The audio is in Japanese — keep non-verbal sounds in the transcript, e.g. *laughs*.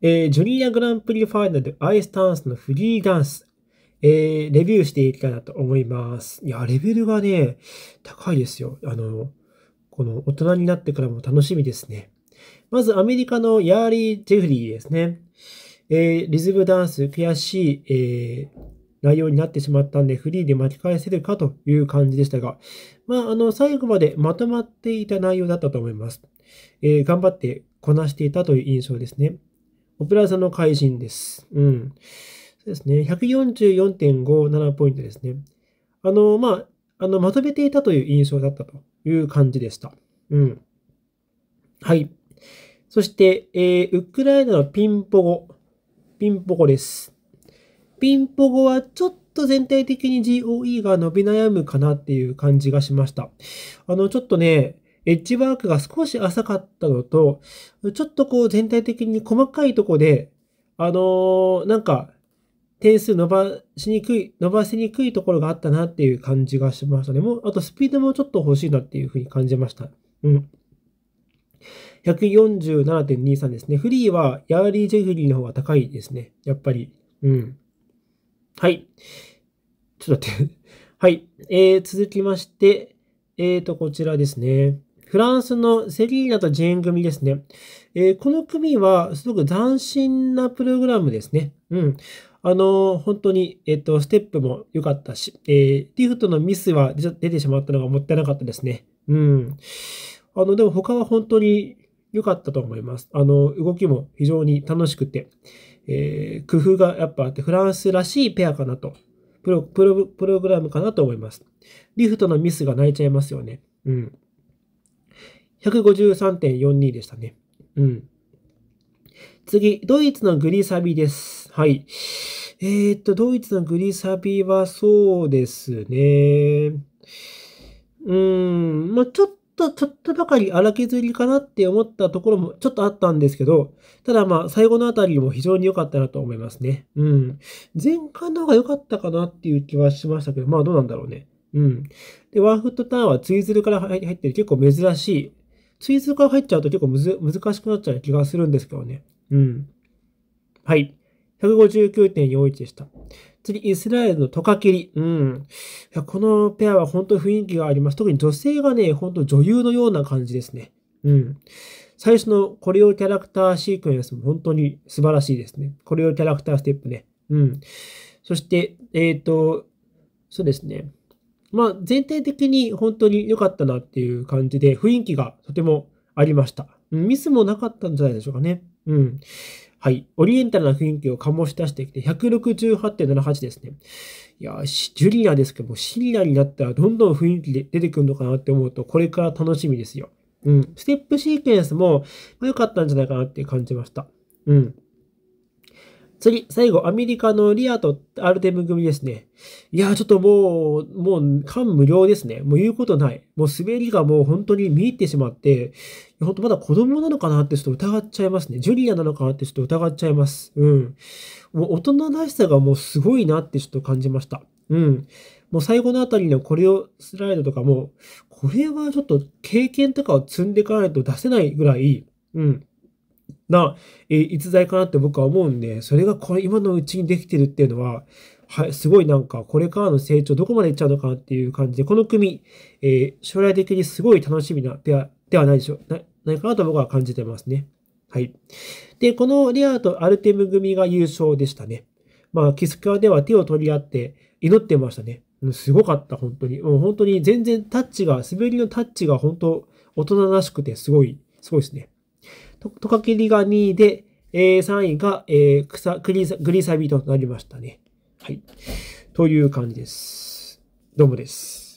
えー、ジュニアグランプリファイナルアイスダンスのフリーダンス、えー、レビューしていきたいなと思います。いや、レベルがね、高いですよ。あの、この大人になってからも楽しみですね。まずアメリカのヤーリー・ジェフリーですね。えー、リズムダンス悔しい、えー、内容になってしまったんでフリーで巻き返せるかという感じでしたが、まあ、あの、最後までまとまっていた内容だったと思います。えー、頑張ってこなしていたという印象ですね。オペラ座の怪人です。うん。そうですね。144.57ポイントですね。あの、まあ、あの、まとめていたという印象だったという感じでした。うん。はい。そして、えー、ウクライナのピンポゴ。ピンポゴです。ピンポゴはちょっと全体的に GOE が伸び悩むかなっていう感じがしました。あの、ちょっとね、エッジワークが少し浅かったのと、ちょっとこう全体的に細かいとこで、あのー、なんか、点数伸ばしにくい、伸ばしにくいところがあったなっていう感じがしましたね。もう、あとスピードもちょっと欲しいなっていうふうに感じました。うん。147.23ですね。フリーはヤーリー・ジェフリーの方が高いですね。やっぱり。うん。はい。ちょっと待って *laughs* はい。えー、続きまして、えーと、こちらですね。フランスのセリーナとジェーン組ですね。えー、この組はすごく斬新なプログラムですね。うん。あの、本当に、えっ、と、ステップも良かったし、えー、リフトのミスは出てしまったのがもったいなかったですね。うん。あの、でも他は本当に良かったと思います。あの、動きも非常に楽しくて、えー、工夫がやっぱあって、フランスらしいペアかなと、プロ、プログラムかなと思います。リフトのミスが泣いちゃいますよね。うん。153.42でしたね。うん。次、ドイツのグリサビです。はい。えー、っと、ドイツのグリサビはそうですね。うーん、まあ、ちょっと、ちょっとばかり荒削りかなって思ったところもちょっとあったんですけど、ただまあ、最後のあたりも非常に良かったなと思いますね。うん。前回の方が良かったかなっていう気はしましたけど、まあ、どうなんだろうね。うん。で、ワンフットターンはツイズルから入ってる結構珍しい追数から入っちゃうと結構むず難しくなっちゃう気がするんですけどね。うん。はい。159.41でした。次、イスラエルのトカキリ。うん。いや、このペアは本当雰囲気があります。特に女性がね、本当女優のような感じですね。うん。最初のコレオキャラクターシークエンスも本当に素晴らしいですね。コレオキャラクターステップね。うん。そして、えっ、ー、と、そうですね。まあ、全体的に本当に良かったなっていう感じで、雰囲気がとてもありました。ミスもなかったんじゃないでしょうかね。うん。はい。オリエンタルな雰囲気を醸し出してきて、168.78ですね。いや、ジュリアですけども、シリアになったらどんどん雰囲気で出てくるのかなって思うと、これから楽しみですよ。うん。ステップシーケンスも良かったんじゃないかなって感じました。うん。次、最後、アメリカのリアとアルテム組ですね。いやー、ちょっともう、もう、感無量ですね。もう言うことない。もう滑りがもう本当に見入ってしまって、本当まだ子供なのかなってちょっと疑っちゃいますね。ジュリアなのかなってちょっと疑っちゃいます。うん。もう大人らしさがもうすごいなってちょっと感じました。うん。もう最後のあたりのこれをスライドとかも、これはちょっと経験とかを積んでいかないと出せないぐらい、うん。な、えー、逸材かなって僕は思うんで、それがこれ今のうちにできてるっていうのは、はい、すごいなんか、これからの成長どこまでいっちゃうのかなっていう感じで、この組、えー、将来的にすごい楽しみなペアではないでしょう。ないかなと僕は感じてますね。はい。で、このレアとアルテム組が優勝でしたね。まあ、キスクでは手を取り合って祈ってましたね。すごかった、本当に。もう本当に全然タッチが、滑りのタッチが本当、大人らしくてすごい、すごいですね。トカキリが2位で、えー、3位が、えー、草グリグリサビとなりましたね。はい。という感じです。どうもです。